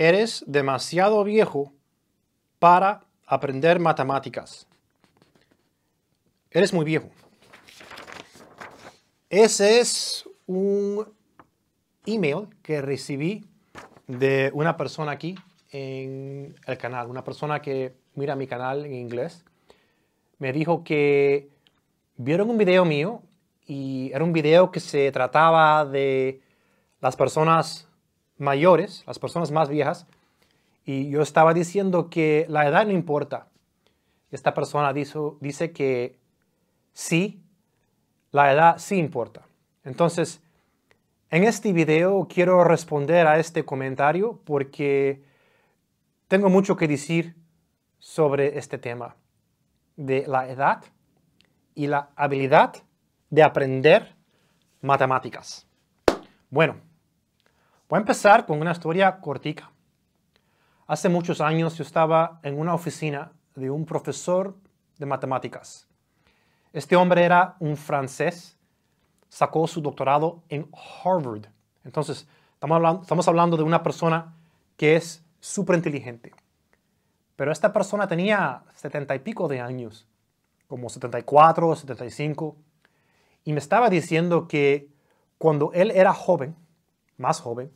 eres demasiado viejo para aprender matemáticas. Eres muy viejo. Ese es un email que recibí de una persona aquí en el canal, una persona que mira mi canal en inglés. Me dijo que vieron un video mío y era un video que se trataba de las personas mayores, las personas más viejas, y yo estaba diciendo que la edad no importa. Esta persona dice que sí, la edad sí importa. Entonces, en este video quiero responder a este comentario porque tengo mucho que decir sobre este tema de la edad y la habilidad de aprender matemáticas. Bueno, Voy a empezar con una historia cortica. Hace muchos años yo estaba en una oficina de un profesor de matemáticas. Este hombre era un francés, sacó su doctorado en Harvard. Entonces, estamos hablando, de una persona que es súper inteligente. Pero esta persona tenía setenta y pico de años, como 74, 75, y me estaba diciendo que cuando él era joven, más joven,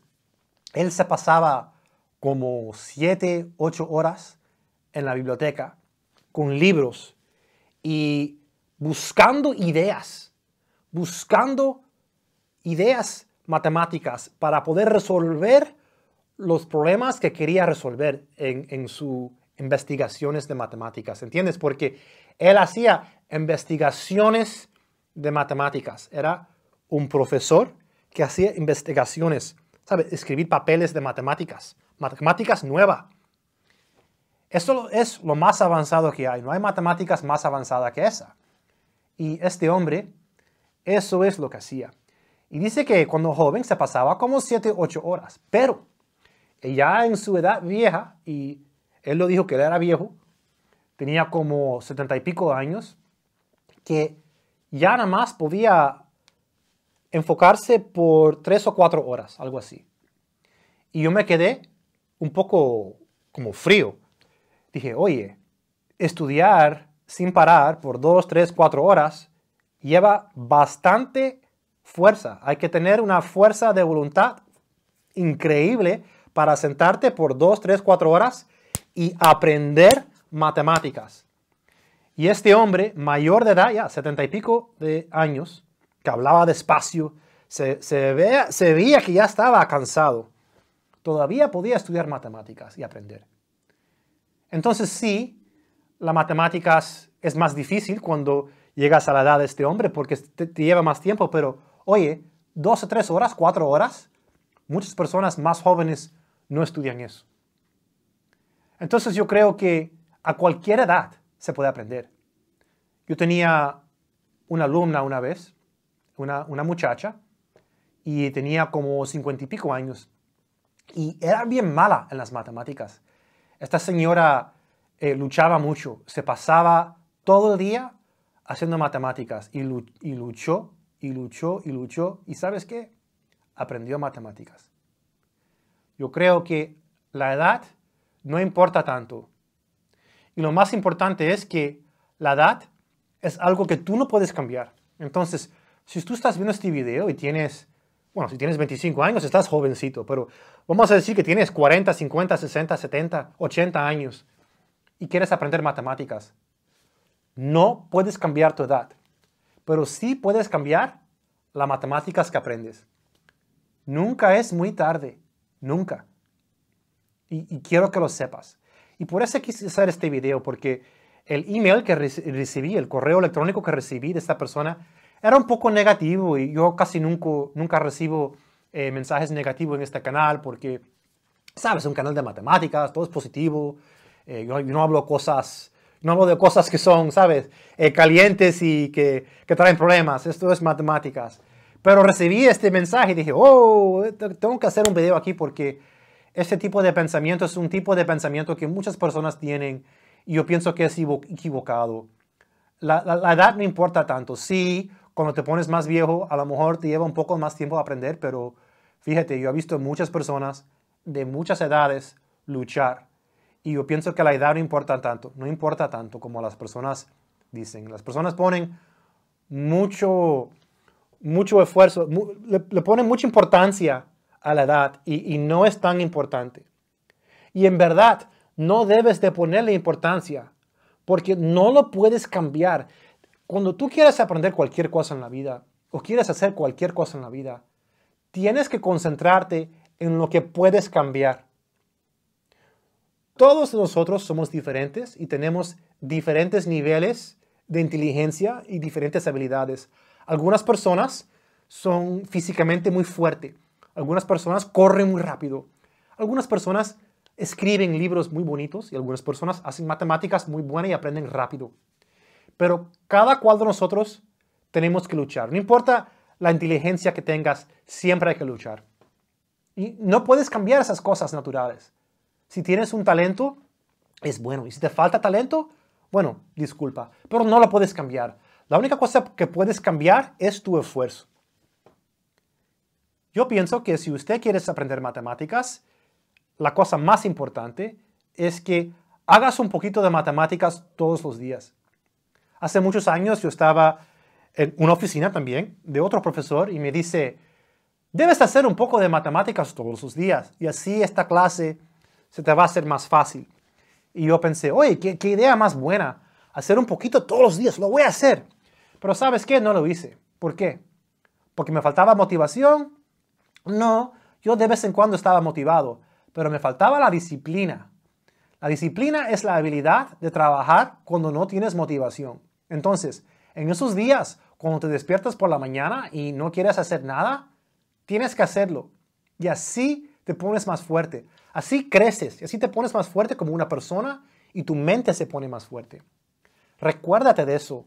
él se pasaba como siete, ocho horas en la biblioteca con libros y buscando ideas, buscando ideas matemáticas para poder resolver los problemas que quería resolver en, en sus investigaciones de matemáticas, ¿entiendes? Porque él hacía investigaciones de matemáticas, era un profesor que hacía investigaciones ¿Sabe? Escribir papeles de matemáticas, matemáticas nueva. Eso es lo más avanzado que hay, no hay matemáticas más avanzada que esa. Y este hombre, eso es lo que hacía. Y dice que cuando joven se pasaba como 7, 8 horas, pero ya en su edad vieja, y él lo dijo que era viejo, tenía como setenta y pico años, que ya nada más podía enfocarse por tres o cuatro horas, algo así. Y yo me quedé un poco como frío. Dije, oye, estudiar sin parar por dos, tres, cuatro horas lleva bastante fuerza. Hay que tener una fuerza de voluntad increíble para sentarte por dos, tres, cuatro horas y aprender matemáticas. Y este hombre, mayor de edad, ya setenta y pico de años, que hablaba despacio, se, se, se veía que ya estaba cansado. Todavía podía estudiar matemáticas y aprender. Entonces sí, la matemáticas es más difícil cuando llegas a la edad de este hombre porque te, te, lleva más tiempo, pero oye, dos o tres horas, cuatro horas, muchas personas más jóvenes no estudian eso. Entonces yo creo que a cualquier edad se puede aprender. Yo tenía una alumna una vez una, muchacha y tenía como cincuenta y pico años. Y era bien mala en las matemáticas. Esta señora eh, luchaba mucho, se pasaba todo el día haciendo matemáticas y, luchó y luchó y luchó. ¿Y sabes qué? Aprendió matemáticas. Yo creo que la edad no importa tanto. Y lo más importante es que la edad es algo que tú no puedes cambiar. Entonces, si tú estás viendo este video y tienes, bueno, si tienes 25 años, estás jovencito, pero vamos a decir que tienes 40, 50, 60, 70, 80 años y quieres aprender matemáticas. No puedes cambiar tu edad, pero sí puedes cambiar las matemáticas que aprendes. Nunca es muy tarde, nunca. Y, quiero que lo sepas. Y por eso quise hacer este video, porque el email que recibí, el correo electrónico que recibí de esta persona, era un poco negativo y yo casi nunca, nunca recibo eh, mensajes negativos en este canal porque, sabes, es un canal de matemáticas, todo es positivo. Eh, yo, no hablo cosas, no hablo de cosas que son, sabes, eh, calientes y que, que, traen problemas. Esto es matemáticas. Pero recibí este mensaje y dije, oh, tengo que hacer un video aquí porque este tipo de pensamiento es un tipo de pensamiento que muchas personas tienen y yo pienso que es equivocado. La, la edad no importa tanto. Sí, cuando te pones más viejo, a lo mejor te lleva un poco más tiempo aprender, pero fíjate, yo he visto muchas personas de muchas edades luchar. Y yo pienso que la edad no importa tanto, no importa tanto como las personas dicen. Las personas ponen mucho, mucho esfuerzo, le, ponen mucha importancia a la edad y, y no es tan importante. Y en verdad, no debes de ponerle importancia porque no lo puedes cambiar. Cuando tú quieres aprender cualquier cosa en la vida o quieres hacer cualquier cosa en la vida, tienes que concentrarte en lo que puedes cambiar. Todos nosotros somos diferentes y tenemos diferentes niveles de inteligencia y diferentes habilidades. Algunas personas son físicamente muy fuertes, algunas personas corren muy rápido, algunas personas escriben libros muy bonitos y algunas personas hacen matemáticas muy buenas y aprenden rápido. Pero cada cual de nosotros tenemos que luchar. No importa la inteligencia que tengas, siempre hay que luchar. Y no puedes cambiar esas cosas naturales. Si tienes un talento, es bueno. Y si te falta talento, bueno, disculpa, pero no lo puedes cambiar. La única cosa que puedes cambiar es tu esfuerzo. Yo pienso que si usted quiere aprender matemáticas, la cosa más importante es que hagas un poquito de matemáticas todos los días. Hace muchos años yo estaba en una oficina también de otro profesor y me dice, debes hacer un poco de matemáticas todos los días y así esta clase se te va a hacer más fácil. Y yo pensé, oye, qué, idea más buena, hacer un poquito todos los días, lo voy a hacer. Pero ¿sabes qué? No lo hice. ¿Por qué? ¿Porque me faltaba motivación? No, yo de vez en cuando estaba motivado, pero me faltaba la disciplina. La disciplina es la habilidad de trabajar cuando no tienes motivación. Entonces, en esos días, cuando te despiertas por la mañana y no quieres hacer nada, tienes que hacerlo. Y así te pones más fuerte. Así creces y así te pones más fuerte como una persona y tu mente se pone más fuerte. Recuérdate de eso.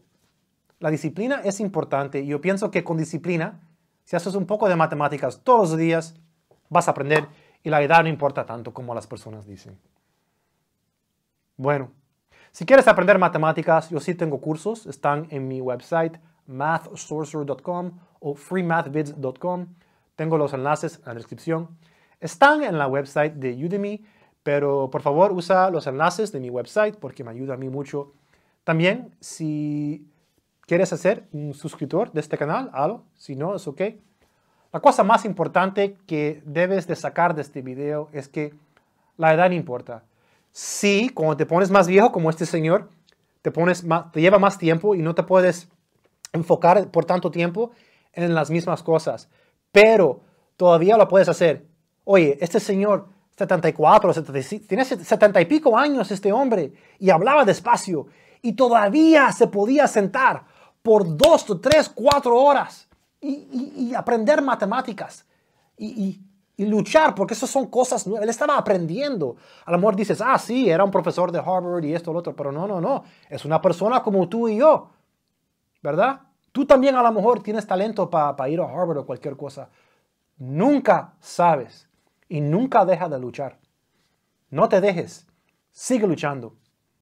La disciplina es importante y yo pienso que con disciplina, si haces un poco de matemáticas todos los días, vas a aprender y la edad no importa tanto como las personas dicen. Bueno, si quieres aprender matemáticas, yo sí tengo cursos, están en mi website mathsorcerer.com o freemathvids.com. Tengo los enlaces en la descripción. Están en la website de Udemy, pero por favor usa los enlaces de mi website porque me ayuda a mí mucho. También, si quieres hacer un suscriptor de este canal, algo, Si no, es ok. La cosa más importante que debes de sacar de este video es que la edad no importa sí, cuando te pones más viejo como este señor, te, pones más, te lleva más tiempo y no te puedes enfocar por tanto tiempo en las mismas cosas. Pero todavía lo puedes hacer. Oye, este señor, 74, 76, tiene 70 y pico años este hombre y hablaba despacio y todavía se podía sentar por dos, tres, cuatro horas y, y aprender matemáticas. Y, y luchar, porque esas son cosas nuevas. Él estaba aprendiendo. A lo mejor dices, ah, sí, era un profesor de Harvard y esto, lo otro, pero no, no, no. Es una persona como tú y yo, ¿verdad? Tú también a lo mejor tienes talento para ir a Harvard o cualquier cosa. Nunca sabes y nunca deja de luchar. No te dejes. Sigue luchando.